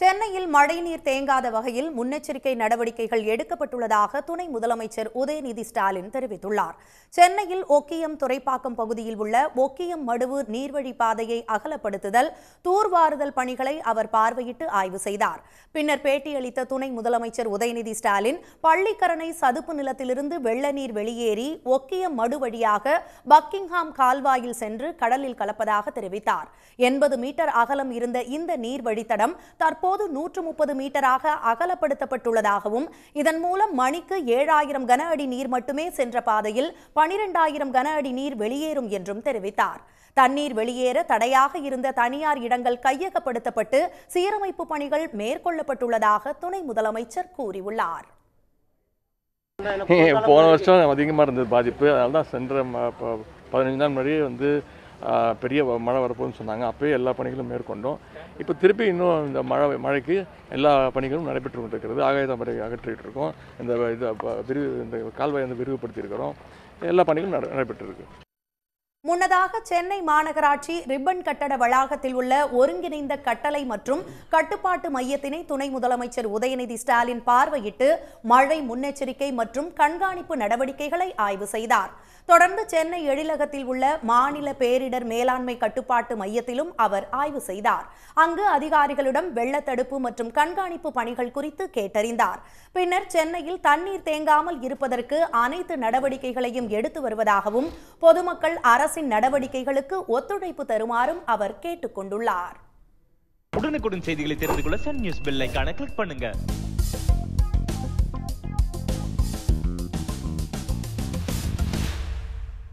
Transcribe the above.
சென்னையில் மழைநீர் தேங்காத வகையில் முன்னெச்சரிக்கை நடவடிக்கைகள் எடுக்கப்பட்டுள்ளதாக துணை முதலமைச்சர் உதயநிதி ஸ்டாலின் தெரிவித்துள்ளார் சென்னையில் ஒக்கியம் துறைப்பாக்கம் பகுதியில் உள்ள ஒக்கியம் மடுவு நீர்வழி பாதையை அகலப்படுத்துதல் தூர்வாறுதல் பணிகளை அவர் பார்வையிட்டு ஆய்வு செய்தார் பின்னர் பேட்டியளித்த துணை முதலமைச்சர் உதயநிதி ஸ்டாலின் பள்ளிக்கரணை சதுப்பு நிலத்திலிருந்து வெள்ள நீர் வெளியேறி ஒக்கியம் மடு வழியாக பக்கிங்ஹாம் கால்வாயில் சென்று கடலில் கலப்பதாக தெரிவித்தார் எண்பது மீட்டர் அகலம் இருந்த இந்த நீர் வழித்தடம் தற்போது தற்போது நூற்று முப்பது மீட்டராக அகலப்படுத்தப்பட்டுள்ளதாகவும் இதன் மூலம் மணிக்கு ஏழாயிரம் கன அடி நீர் மட்டுமே சென்ற பாதையில் பனிரெண்டாயிரம் கன அடி நீர் வெளியேறும் என்றும் தெரிவித்தார் தண்ணீர் வெளியேற தடையாக இருந்த தனியார் இடங்கள் கையகப்படுத்தப்பட்டு சீரமைப்பு பணிகள் மேற்கொள்ளப்பட்டுள்ளதாக துணை முதலமைச்சர் கூறியுள்ளார் போன வருஷம் அதிகமாக இருந்தது பாதிப்பு அதனால தான் சென்ற பதினைஞ்சு நாள் முன்னாடியே வந்து பெரிய மழை வரப்போகுதுன்னு சொன்னாங்க அப்போயே எல்லா பணிகளும் மேற்கொண்டோம் இப்போ திருப்பி இன்னும் இந்த மழை மழைக்கு எல்லா பணிகளும் நடைபெற்று கொண்டிருக்கிறது ஆகாயத்தாமரை அகற்றிட்டு இருக்கோம் இந்த இதை விரிவு இந்த கால்வாய் வந்து விரிவுபடுத்தியிருக்கிறோம் எல்லா பணிகளும் நடைபெற்றிருக்கு முன்னதாக சென்னை மாநகராட்சி ரிப்பன் கட்டட வளாகத்தில் உள்ள ஒருங்கிணைந்த கட்டளை மற்றும் கட்டுப்பாட்டு மையத்தினை துணை முதலமைச்சர் உதயநிதி ஸ்டாலின் பார்வையிட்டு மழை முன்னெச்சரிக்கை மற்றும் கண்காணிப்பு நடவடிக்கைகளை ஆய்வு செய்தார் தொடர்ந்து சென்னை எழிலகத்தில் உள்ள மாநில பேரிடர் மேலாண்மை கட்டுப்பாட்டு மையத்திலும் அவர் ஆய்வு செய்தார் அங்கு அதிகாரிகளிடம் வெள்ள தடுப்பு மற்றும் கண்காணிப்பு பணிகள் குறித்து கேட்டறிந்தார் பின்னர் சென்னையில் தண்ணீர் தேங்காமல் இருப்பதற்கு அனைத்து நடவடிக்கைகளையும் எடுத்து வருவதாகவும் பொதுமக்கள் அரசு அரசின் நடவடிக்கைகளுக்கு ஒத்துழைப்பு தருமாறும் அவர் கொண்டுள்ளார் உடனுக்குடன் செய்திகளை தெரிந்து கொள்ள சன் நியூஸ் பெல் ஐக்கான கிளிக் பண்ணுங்க